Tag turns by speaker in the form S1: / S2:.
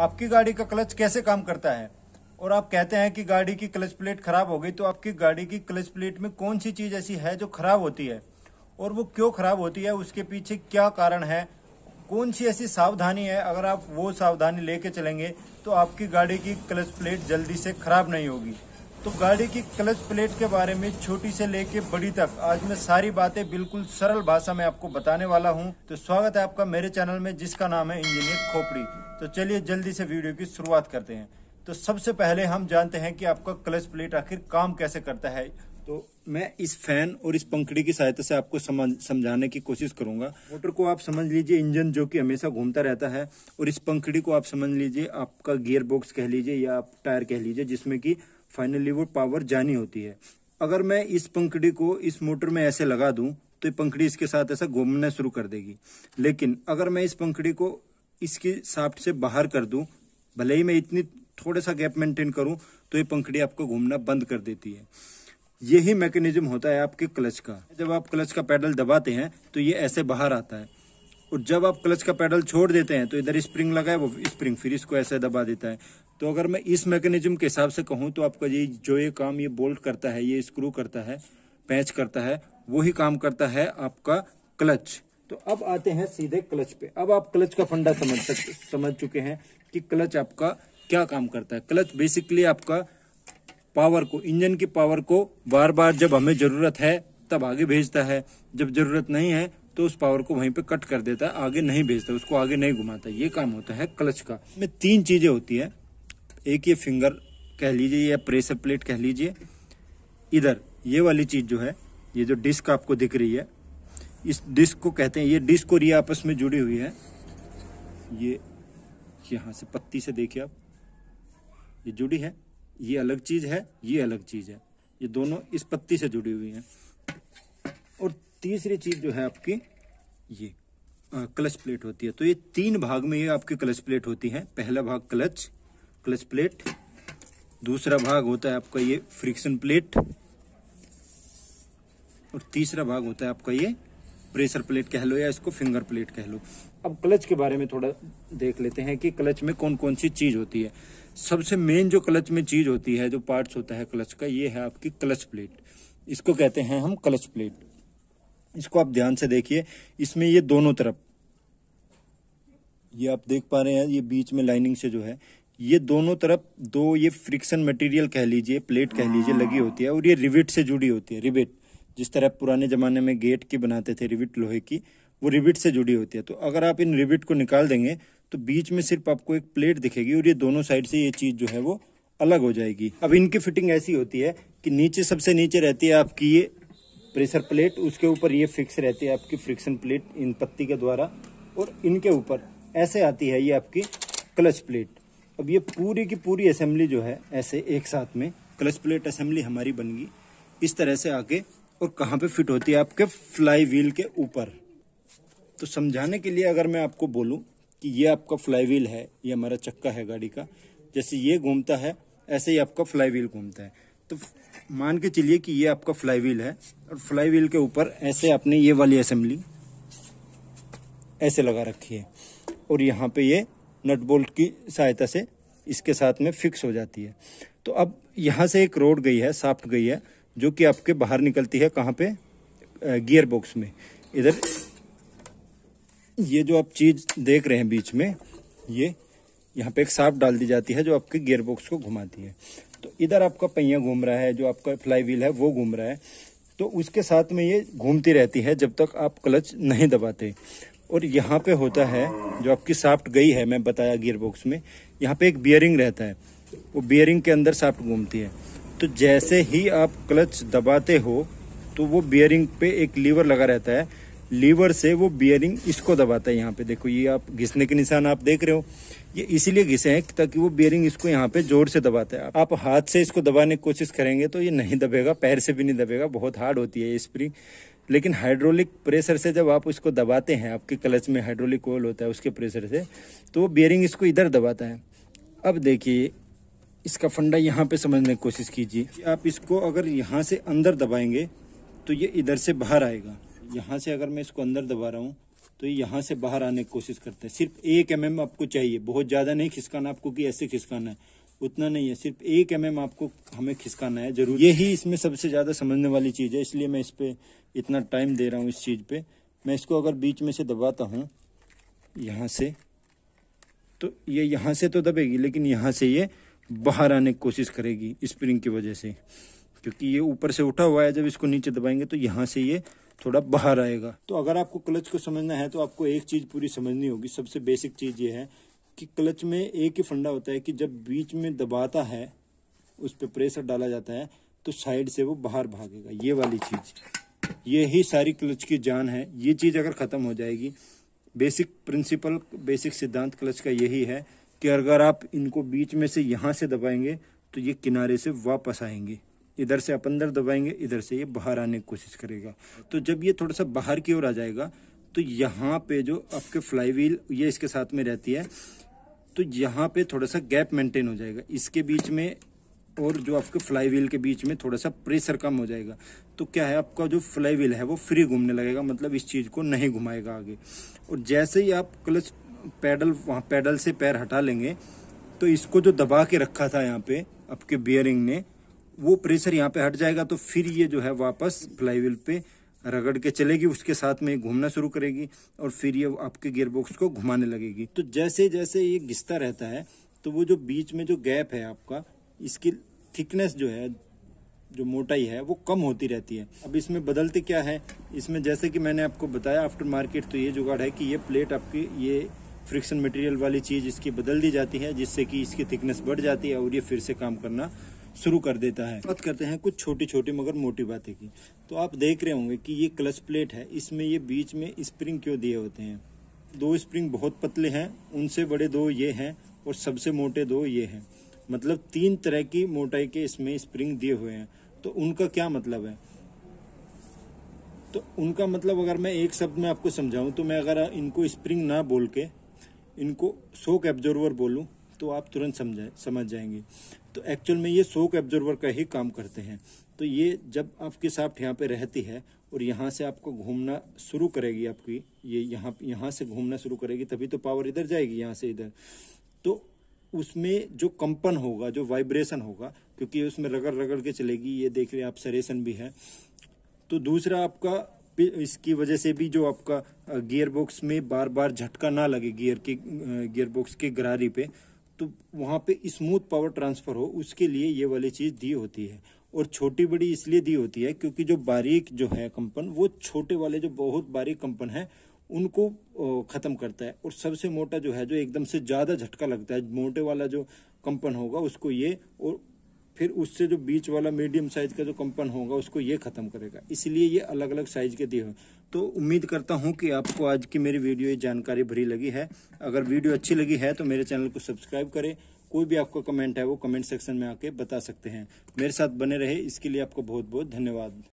S1: आपकी गाड़ी का क्लच कैसे काम करता है और आप कहते हैं कि गाड़ी की क्लच प्लेट खराब हो गई तो आपकी गाड़ी की क्लच प्लेट में कौन सी चीज़ ऐसी है जो खराब होती है और वो क्यों खराब होती है उसके पीछे क्या कारण है कौन सी ऐसी सावधानी है अगर आप वो सावधानी लेके चलेंगे तो आपकी गाड़ी की क्लच प्लेट जल्दी से खराब नहीं होगी तो गाड़ी की क्लच प्लेट के बारे में छोटी से लेके बड़ी तक आज मैं सारी बातें बिल्कुल सरल भाषा में आपको बताने वाला हूं तो स्वागत है आपका मेरे चैनल में जिसका नाम है इंजीनियर खोपड़ी तो चलिए जल्दी से वीडियो की शुरुआत करते हैं तो सबसे पहले हम जानते हैं कि आपका क्लच प्लेट आखिर काम कैसे करता है तो मैं इस फैन और इस पंखड़ी की सहायता से आपको समझाने की कोशिश करूंगा मोटर को आप समझ लीजिए इंजन जो कि हमेशा घूमता रहता है और इस पंखड़ी को आप समझ लीजिए आपका गियर बॉक्स कह लीजिए या आप टायर कह लीजिए जिसमें कि फाइनली वो पावर जानी होती है अगर मैं इस पंखड़ी को इस मोटर में ऐसे लगा दूं तो ये पंखड़ी इसके साथ ऐसा घूमना शुरू कर देगी लेकिन अगर मैं इस पंखड़ी को इसकी साफ्ट से बाहर कर दूं भले ही मैं इतनी थोड़ा सा गैप मेंटेन करूं तो ये पंखड़ी आपको घूमना बंद कर देती है यही मैकेनिज्म होता है आपके क्लच का जब आप क्लच का पैडल दबाते हैं तो ये ऐसे बाहर आता है और जब आप क्लच का पैडल छोड़ देते हैं तो इधर स्प्रिंग लगा है वो स्प्रिंग फिर इसको ऐसे दबा देता है तो अगर मैं इस मैकेनिज्म के हिसाब से कहूँ तो आपका ये जो ये काम ये बोल्ट करता है ये स्क्रू करता है पैच करता है वही काम करता है आपका क्लच तो अब आते हैं सीधे क्लच पे अब आप क्लच का फंडा समझ सकते समझ चुके हैं कि क्लच आपका क्या काम करता है क्लच बेसिकली आपका पावर को इंजन की पावर को बार बार जब हमें ज़रूरत है तब आगे भेजता है जब ज़रूरत नहीं है तो उस पावर को वहीं पे कट कर देता है आगे नहीं भेजता उसको आगे नहीं घुमाता ये काम होता है क्लच का में तीन चीज़ें होती है एक ये फिंगर कह लीजिए या प्रेशर प्लेट कह लीजिए इधर ये वाली चीज़ जो है ये जो डिस्क आपको दिख रही है इस डिस्क को कहते हैं ये डिस्क और ये आपस में जुड़ी हुई है ये यहां से पत्ती से देखिए आप ये जुड़ी है ये अलग चीज़ है ये अलग चीज़ है ये दोनों इस पत्ती से जुड़ी हुई है और तीसरी चीज़ जो है आपकी ये क्लच प्लेट होती है तो ये तीन भाग में ये आपकी क्लच प्लेट होती है पहला भाग क्लच क्लच प्लेट दूसरा भाग होता है आपका ये फ्रिक्शन प्लेट और तीसरा भाग होता है आपका ये प्रेशर प्लेट कह लो या इसको फिंगर प्लेट कह लो अब क्लच के बारे में थोड़ा देख लेते हैं कि क्लच में कौन कौन सी चीज होती है सबसे मेन जो क्लच में चीज होती है जो पार्ट्स होता है क्लच का ये है आपकी क्लच प्लेट इसको कहते हैं हम क्लच प्लेट इसको आप ध्यान से देखिए इसमें ये दोनों तरफ ये आप देख पा रहे हैं ये बीच में लाइनिंग से जो है ये दोनों तरफ दो ये फ्रिक्शन मटेरियल कह लीजिए प्लेट कह लीजिए लगी होती है और ये रिविट से जुड़ी होती है रिविट जिस तरह पुराने ज़माने में गेट की बनाते थे रिविट लोहे की वो रिविट से जुड़ी होती है तो अगर आप इन रिविट को निकाल देंगे तो बीच में सिर्फ आपको एक प्लेट दिखेगी और ये दोनों साइड से ये चीज़ जो है वो अलग हो जाएगी अब इनकी फिटिंग ऐसी होती है कि नीचे सबसे नीचे रहती है आपकी ये प्रेशर प्लेट उसके ऊपर ये फिक्स रहती है आपकी फ्रिक्शन प्लेट इन पत्ती के द्वारा और इनके ऊपर ऐसे आती है ये आपकी क्लच प्लेट अब ये पूरी की पूरी असेंबली जो है ऐसे एक साथ में क्लच प्लेट असेंबली हमारी बन गई इस तरह से आके और कहाँ पे फिट होती है आपके फ्लाई व्हील के ऊपर तो समझाने के लिए अगर मैं आपको बोलूँ कि ये आपका फ्लाई व्हील है ये हमारा चक्का है गाड़ी का जैसे ये घूमता है ऐसे ही आपका फ्लाई व्हील घूमता है तो मान के चलिए कि ये आपका फ्लाई व्हील है और फ्लाई व्हील के ऊपर ऐसे आपने ये वाली असेंबली ऐसे लगा रखी है और यहाँ पे ये नट बोल्ट की सहायता से इसके साथ में फिक्स हो जाती है तो अब यहाँ से एक रोड गई है साफ्ट गई है जो कि आपके बाहर निकलती है कहाँ पे गियर बॉक्स में इधर ये जो आप चीज़ देख रहे हैं बीच में ये यहाँ पे एक साफ डाल दी जाती है जो आपके गियर बॉक्स को घुमाती है तो इधर आपका पहिया घूम रहा है जो आपका फ्लाई व्हील है वो घूम रहा है तो उसके साथ में ये घूमती रहती है जब तक आप क्लच नहीं दबाते और यहाँ पे होता है जो आपकी साफ्ट गई है मैं बताया गियर बॉक्स में यहाँ पे एक बियरिंग रहता है वो बियरिंग के अंदर साफ्ट घूमती है तो जैसे ही आप क्लच दबाते हो तो वो बियरिंग पे एक लीवर लगा रहता है लीवर से वो बियरिंग इसको दबाता है यहाँ पे देखो ये आप घिसने के निशान आप देख रहे हो ये इसीलिए घिसे हैं ताकि वो बियरिंग इसको यहाँ पे जोर से दबाता है आप हाथ से इसको दबाने की कोशिश करेंगे तो ये नहीं दबेगा पैर से भी नहीं दबेगा बहुत हार्ड होती है ये स्प्रिंग लेकिन हाइड्रोलिक प्रेशर से जब आप इसको दबाते हैं आपके क्लच में हाइड्रोलिक ऑयल होता है उसके प्रेशर से तो वो बियरिंग इसको इधर दबाता है अब देखिए इसका फंडा यहाँ पे समझने की कोशिश कीजिए कि आप इसको अगर यहाँ से अंदर दबाएंगे तो ये इधर से बाहर आएगा यहाँ से अगर मैं इसको अंदर दबा रहा हूँ तो ये यहाँ से बाहर आने की कोशिश करते हैं सिर्फ एक एम mm आपको चाहिए बहुत ज़्यादा नहीं खिसकाना आपको कि ऐसे खिसकाना है उतना नहीं है सिर्फ एक एम आपको हमें खिसकाना है जरूर यही इसमें सबसे ज़्यादा समझने वाली चीज़ है इसलिए मैं इस पर इतना टाइम दे रहा हूँ इस चीज़ पे मैं इसको अगर बीच में से दबाता हूँ यहाँ से तो ये यहाँ से तो दबेगी लेकिन यहाँ से ये बाहर आने की कोशिश करेगी स्प्रिंग की वजह से क्योंकि ये ऊपर से उठा हुआ है जब इसको नीचे दबाएंगे तो यहाँ से ये थोड़ा बाहर आएगा तो अगर आपको क्लच को समझना है तो आपको एक चीज़ पूरी समझनी होगी सबसे बेसिक चीज़ ये है कि क्लच में एक ही फंडा होता है कि जब बीच में दबाता है उस पर प्रेशर डाला जाता है तो साइड से वो बाहर भागेगा ये वाली चीज़ ये ही सारी क्लच की जान है ये चीज़ अगर ख़त्म हो जाएगी बेसिक प्रिंसिपल बेसिक सिद्धांत क्लच का यही है कि अगर आप इनको बीच में से यहाँ से दबाएंगे तो ये किनारे से वापस आएंगे इधर से आप अंदर दबाएंगे इधर से ये बाहर आने की कोशिश करेगा तो जब ये थोड़ा सा बाहर की ओर आ जाएगा तो यहाँ पे जो आपके फ्लाई व्हील ये इसके साथ में रहती है तो यहाँ पे थोड़ा सा गैप मेंटेन हो जाएगा इसके बीच में और जो आपके फ्लाई व्हील के बीच में थोड़ा सा प्रेशर कम हो जाएगा तो क्या है आपका जो फ्लाई व्हील है वो फ्री घूमने लगेगा मतलब इस चीज़ को नहीं घुमाएगा आगे और जैसे ही आप क्लच पैडल वहाँ पैडल से पैर हटा लेंगे तो इसको जो दबा के रखा था यहाँ पे आपके बियरिंग ने वो प्रेशर यहाँ पे हट जाएगा तो फिर ये जो है वापस फ्लाई व्हील पे रगड़ के चलेगी उसके साथ में घूमना शुरू करेगी और फिर ये आपके गियरबॉक्स को घुमाने लगेगी तो जैसे जैसे ये घिसता रहता है तो वो जो बीच में जो गैप है आपका इसकी थिकनेस जो है जो मोटाई है वो कम होती रहती है अब इसमें बदलते क्या है इसमें जैसे कि मैंने आपको बताया आफ्टर मार्केट तो ये जुगाड़ है कि ये प्लेट आपकी ये फ्रिक्शन मटेरियल वाली चीज़ इसकी बदल दी जाती है जिससे कि इसकी थिकनेस बढ़ जाती है और ये फिर से काम करना शुरू कर देता है बात करते हैं कुछ छोटी छोटी मगर मोटी बातें की तो आप देख रहे होंगे कि ये क्लच प्लेट है इसमें ये बीच में स्प्रिंग क्यों दिए होते हैं दो स्प्रिंग बहुत पतले हैं उनसे बड़े दो ये हैं और सबसे मोटे दो ये हैं मतलब तीन तरह की मोटाई के इसमें स्प्रिंग दिए हुए हैं तो उनका क्या मतलब है तो उनका मतलब अगर मैं एक शब्द में आपको समझाऊं तो मैं अगर इनको स्प्रिंग ना बोल के इनको शोक एब्जॉर्वर बोलूं तो आप तुरंत समझ समझ जाएंगे तो एक्चुअल में ये सोक एब्जर्वर का ही काम करते हैं तो ये जब आपकी साफ्ट यहाँ पे रहती है और यहाँ से आपको घूमना शुरू करेगी आपकी ये यहाँ यहाँ से घूमना शुरू करेगी तभी तो पावर इधर जाएगी यहाँ से इधर तो उसमें जो कंपन होगा जो वाइब्रेशन होगा क्योंकि उसमें रगड़ रगड़ के चलेगी ये देख रहे हैं आप सरेशन भी है तो दूसरा आपका इसकी वजह से भी जो आपका गियर बॉक्स में बार बार झटका ना लगे गियर की गियर बॉक्स के गरारी पे तो वहाँ पे स्मूथ पावर ट्रांसफ़र हो उसके लिए ये वाली चीज़ दी होती है और छोटी बड़ी इसलिए दी होती है क्योंकि जो बारीक जो है कंपन वो छोटे वाले जो बहुत बारीक कंपन है उनको ख़त्म करता है और सबसे मोटा जो है जो एकदम से ज़्यादा झटका लगता है मोटे वाला जो कंपन होगा उसको ये और फिर उससे जो बीच वाला मीडियम साइज का जो कंपन होगा उसको ये ख़त्म करेगा इसलिए ये अलग अलग साइज के दिए हुए तो उम्मीद करता हूँ कि आपको आज की मेरी वीडियो ये जानकारी भरी लगी है अगर वीडियो अच्छी लगी है तो मेरे चैनल को सब्सक्राइब करें कोई भी आपका कमेंट है वो कमेंट सेक्शन में आके बता सकते हैं मेरे साथ बने रहे इसके लिए आपको बहुत बहुत धन्यवाद